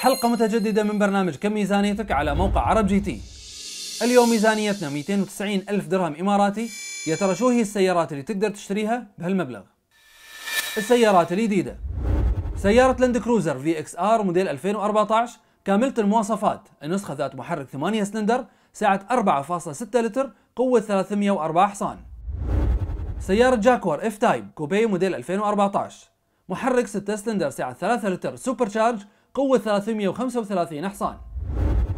حلقة متجددة من برنامج كم ميزانيتك على موقع عرب جي تي اليوم ميزانيتنا 290 ألف درهم إماراتي يا ترى شو هي السيارات اللي تقدر تشتريها بهالمبلغ السيارات الجديدة سيارة لاند كروزر في اكس ار موديل 2014 كاملة المواصفات النسخة ذات محرك 8 سلندر سعة 4.6 لتر قوة 304 حصان سيارة جاكور اف تايب كوبي موديل 2014 محرك 6 سلندر سعة 3 لتر سوبر شارج قوة 335 حصان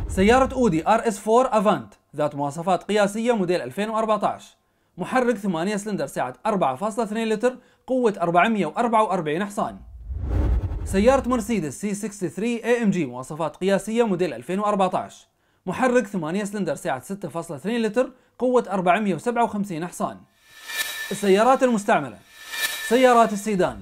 سيارة أودي ار اس 4 افانت ذات مواصفات قياسية موديل 2014 محرك 8 سلندر سعة 4.2 لتر قوة 444 حصان سيارة مرسيدس سي 63 اي ام جي مواصفات قياسية موديل 2014 محرك 8 سلندر سعة 6.2 لتر قوة 457 حصان السيارات المستعملة سيارات السيدان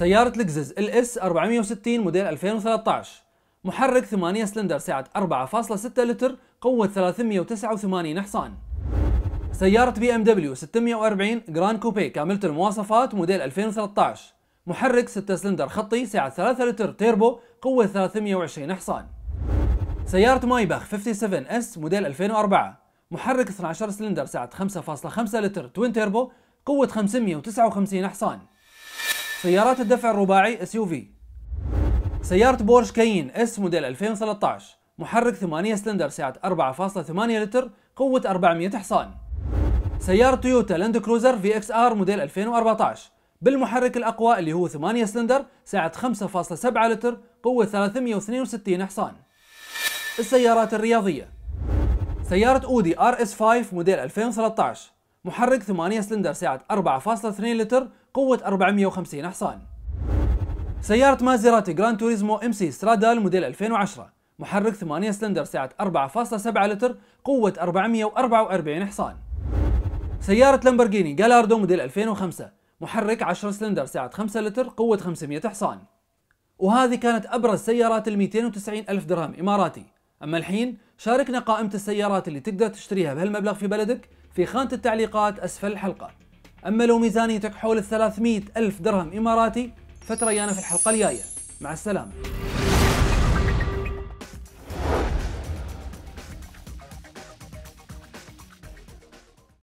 سيارة لكزس ال اس 460 موديل 2013 محرك 8 سلندر سعة 4.6 لتر قوة 389 حصان سيارة بي ام دبليو 640 جراند كوبي كاملة المواصفات موديل 2013 محرك 6 سلندر خطي سعة 3 لتر تيربو قوة 320 حصان سيارة مايباخ 57 اس موديل 2004 محرك 12 سلندر سعة 5.5 لتر توين تيربو قوة 559 حصان سيارات الدفع الرباعي اس يو في سيارة بورش كاين اس موديل 2013 محرك 8 سلندر سعة 4.8 لتر قوة 400 حصان سيارة تويوتا لاند كروزر في اكس ار موديل 2014 بالمحرك الأقوى اللي هو 8 سلندر سعة 5.7 لتر قوة 362 حصان السيارات الرياضية سيارة اودي ار اس 5 موديل 2013 محرك 8 سلندر سعة 4.2 لتر قوة 450 حصان سيارة مازيراتي جراند توريزمو ام سي سترادا الموديل 2010 محرك 8 سلندر سعة 4.7 لتر قوة 444 حصان سيارة لامبرجيني جالاردو موديل 2005 محرك 10 سلندر سعة 5 لتر قوة 500 حصان وهذه كانت أبرز سيارات ال 290 ألف درهم إماراتي أما الحين شاركنا قائمة السيارات اللي تقدر تشتريها بهالمبلغ في بلدك في خانة التعليقات أسفل الحلقة أما لو ميزانيتك حول 300 ألف درهم إماراتي فتريانا في الحلقة الجاية مع السلامة